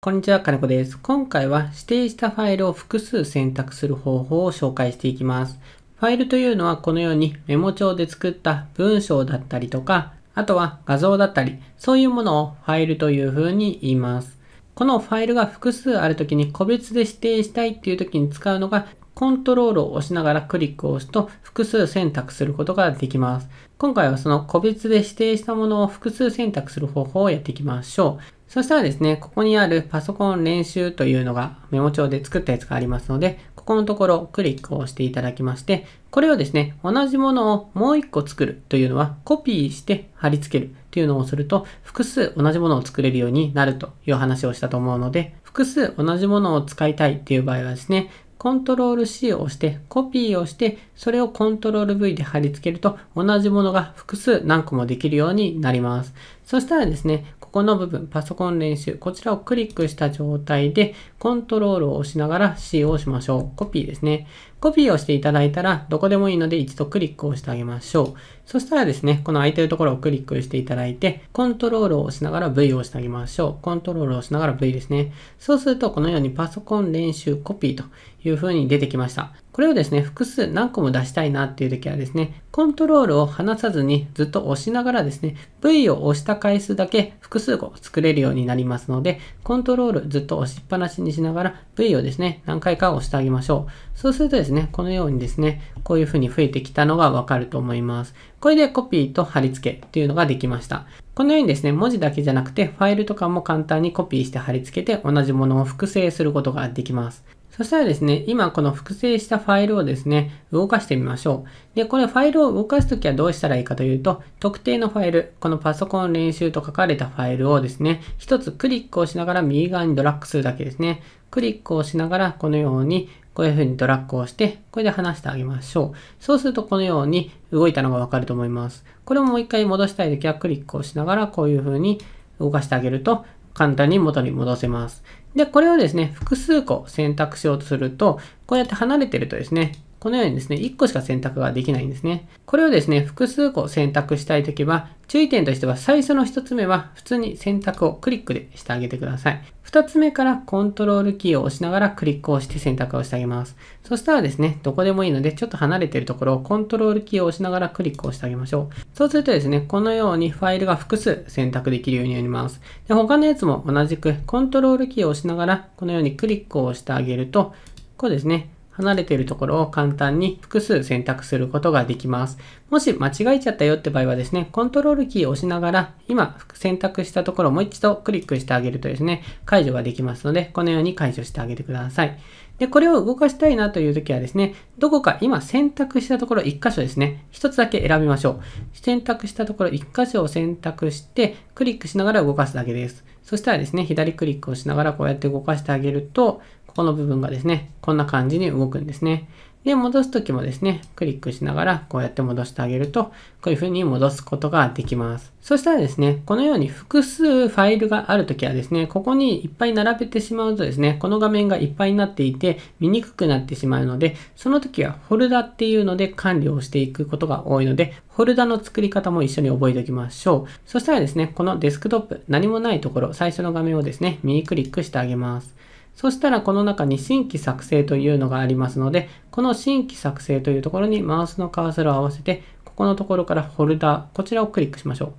こんにちは、金子です。今回は指定したファイルを複数選択する方法を紹介していきます。ファイルというのはこのようにメモ帳で作った文章だったりとか、あとは画像だったり、そういうものをファイルというふうに言います。このファイルが複数あるときに個別で指定したいっていうときに使うのがコントロールを押しながらクリックを押すと複数選択することができます。今回はその個別で指定したものを複数選択する方法をやっていきましょう。そしたらですね、ここにあるパソコン練習というのがメモ帳で作ったやつがありますので、ここのところクリックをしていただきまして、これをですね、同じものをもう1個作るというのはコピーして貼り付けるというのをすると、複数同じものを作れるようになるという話をしたと思うので、複数同じものを使いたいっていう場合はですね、コントロール C を押してコピーをしてそれをコントロール V で貼り付けると同じものが複数何個もできるようになります。そしたらですね、ここの部分、パソコン練習、こちらをクリックした状態で、コントロールを押しながら C を押しましょう。コピーですね。コピーをしていただいたら、どこでもいいので一度クリックをしてあげましょう。そしたらですね、この空いてるところをクリックしていただいて、コントロールを押しながら V を押してあげましょう。コントロールを押しながら V ですね。そうすると、このようにパソコン練習コピーという風に出てきました。これをですね、複数何個も出したいなっていう時はですね、コントロールを離さずにずっと押しながらですね、V を押した回数だけ複数個作れるようになりますので、コントロールずっと押しっぱなしにしながら V をですね、何回か押してあげましょう。そうするとですね、このようにですね、こういう風に増えてきたのがわかると思います。これでコピーと貼り付けっていうのができました。このようにですね、文字だけじゃなくてファイルとかも簡単にコピーして貼り付けて同じものを複製することができます。そしたらですね、今この複製したファイルをですね、動かしてみましょう。で、これファイルを動かすときはどうしたらいいかというと、特定のファイル、このパソコン練習と書かれたファイルをですね、一つクリックをしながら右側にドラッグするだけですね。クリックをしながらこのようにこういうふうにドラッグをして、これで離してあげましょう。そうするとこのように動いたのがわかると思います。これをもう一回戻したいときはクリックをしながらこういうふうに動かしてあげると、簡単に元に戻せます。で、これをですね、複数個選択しようとすると、こうやって離れてるとですね、このようにですね、1個しか選択ができないんですね。これをですね、複数個選択したいときは、注意点としては最初の1つ目は普通に選択をクリックでしてあげてください。2つ目からコントロールキーを押しながらクリックをして選択をしてあげます。そしたらですね、どこでもいいので、ちょっと離れてるところをコントロールキーを押しながらクリックをしてあげましょう。そうするとですね、このようにファイルが複数選択できるようになります。で他のやつも同じくコントロールキーを押しながら、このようにクリックをしてあげると、こうですね、離れているところを簡単に複数選択することができます。もし間違えちゃったよって場合はですね、コントロールキーを押しながら、今選択したところをもう一度クリックしてあげるとですね、解除ができますので、このように解除してあげてください。で、これを動かしたいなという時はですね、どこか今選択したところ1箇所ですね、1つだけ選びましょう。選択したところ1箇所を選択して、クリックしながら動かすだけです。そしたらですね、左クリックをしながらこうやって動かしてあげると、この部分がですね、こんな感じに動くんですね。で、戻すときもですね、クリックしながらこうやって戻してあげると、こういう風に戻すことができます。そしたらですね、このように複数ファイルがあるときはですね、ここにいっぱい並べてしまうとですね、この画面がいっぱいになっていて見にくくなってしまうので、その時はフォルダっていうので管理をしていくことが多いので、フォルダの作り方も一緒に覚えておきましょう。そしたらですね、このデスクトップ、何もないところ、最初の画面をですね、右クリックしてあげます。そしたらこの中に新規作成というのがありますので、この新規作成というところにマウスのカーソルを合わせて、ここのところからフォルダー、こちらをクリックしましょう。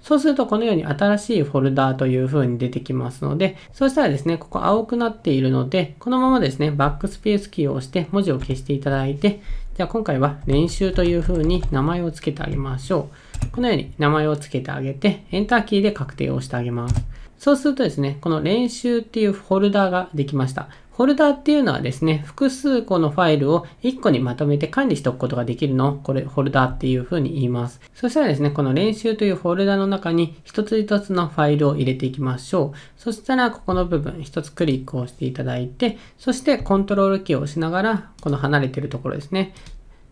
そうするとこのように新しいフォルダーという風に出てきますので、そしたらですね、ここ青くなっているので、このままですね、バックスペースキーを押して文字を消していただいて、じゃあ今回は練習という風に名前を付けてあげましょう。このように名前を付けてあげて、Enter キーで確定をしてあげます。そうするとですね、この練習っていうフォルダができました。フォルダっていうのはですね、複数個のファイルを1個にまとめて管理しておくことができるのを、これ、フォルダっていうふうに言います。そしたらですね、この練習というフォルダの中に一つ一つのファイルを入れていきましょう。そしたら、ここの部分、一つクリックをしていただいて、そしてコントロールキーを押しながら、この離れてるところですね。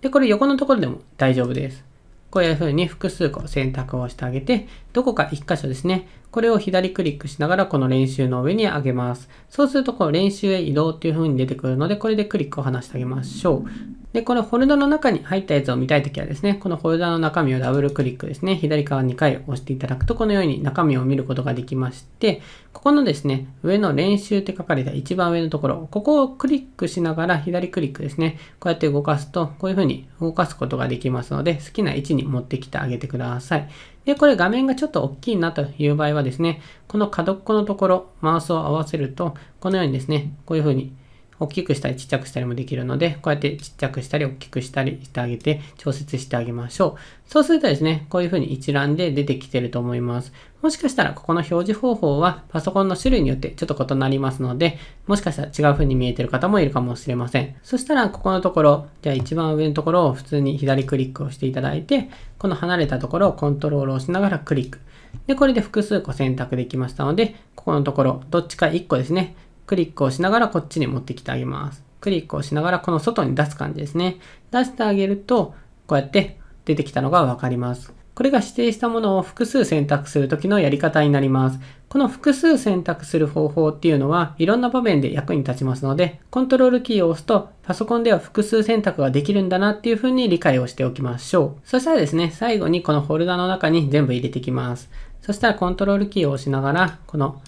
で、これ横のところでも大丈夫です。こういうふうに複数個選択をしてあげて、どこか1箇所ですね、これを左クリックしながらこの練習の上に上げます。そうするとこの練習へ移動っていう風に出てくるので、これでクリックを離してあげましょう。で、このフォルダの中に入ったやつを見たいときはですね、このフォルダの中身をダブルクリックですね、左側2回押していただくと、このように中身を見ることができまして、ここのですね、上の練習って書かれた一番上のところ、ここをクリックしながら左クリックですね、こうやって動かすと、こういうふうに動かすことができますので、好きな位置に持ってきてあげてください。で、これ画面がちょっと大きいなという場合はですね、この角っこのところ、マウスを合わせると、このようにですね、こういうふうに大きくしたりちっちゃくしたりもできるので、こうやってちっちゃくしたり大きくしたりしてあげて、調節してあげましょう。そうするとですね、こういうふうに一覧で出てきてると思います。もしかしたら、ここの表示方法はパソコンの種類によってちょっと異なりますので、もしかしたら違う風に見えてる方もいるかもしれません。そしたら、ここのところ、じゃあ一番上のところを普通に左クリックをしていただいて、この離れたところをコントロールをしながらクリック。で、これで複数個選択できましたので、ここのところ、どっちか1個ですね。クリックをしながらこっちに持ってきてあげます。クリックをしながらこの外に出す感じですね。出してあげると、こうやって出てきたのがわかります。これが指定したものを複数選択するときのやり方になります。この複数選択する方法っていうのはいろんな場面で役に立ちますので、コントロールキーを押すとパソコンでは複数選択ができるんだなっていうふうに理解をしておきましょう。そしたらですね、最後にこのフォルダの中に全部入れていきます。そしたらコントロールキーを押しながら、この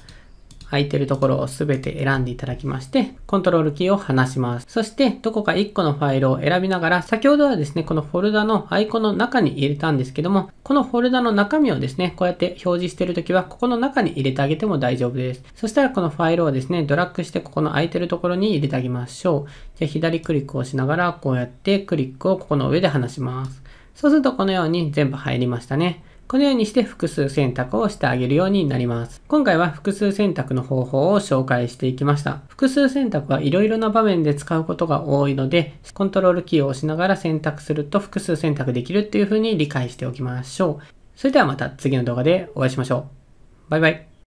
空いてるところをすべて選んでいただきまして、コントロールキーを離します。そして、どこか1個のファイルを選びながら、先ほどはですね、このフォルダのアイコンの中に入れたんですけども、このフォルダの中身をですね、こうやって表示してるときは、ここの中に入れてあげても大丈夫です。そしたら、このファイルをですね、ドラッグして、ここの空いてるところに入れてあげましょう。じゃあ、左クリックをしながら、こうやってクリックをここの上で離します。そうすると、このように全部入りましたね。このようにして複数選択をしてあげるようになります。今回は複数選択の方法を紹介していきました。複数選択はいろいろな場面で使うことが多いので、コントロールキーを押しながら選択すると複数選択できるっていう風に理解しておきましょう。それではまた次の動画でお会いしましょう。バイバイ。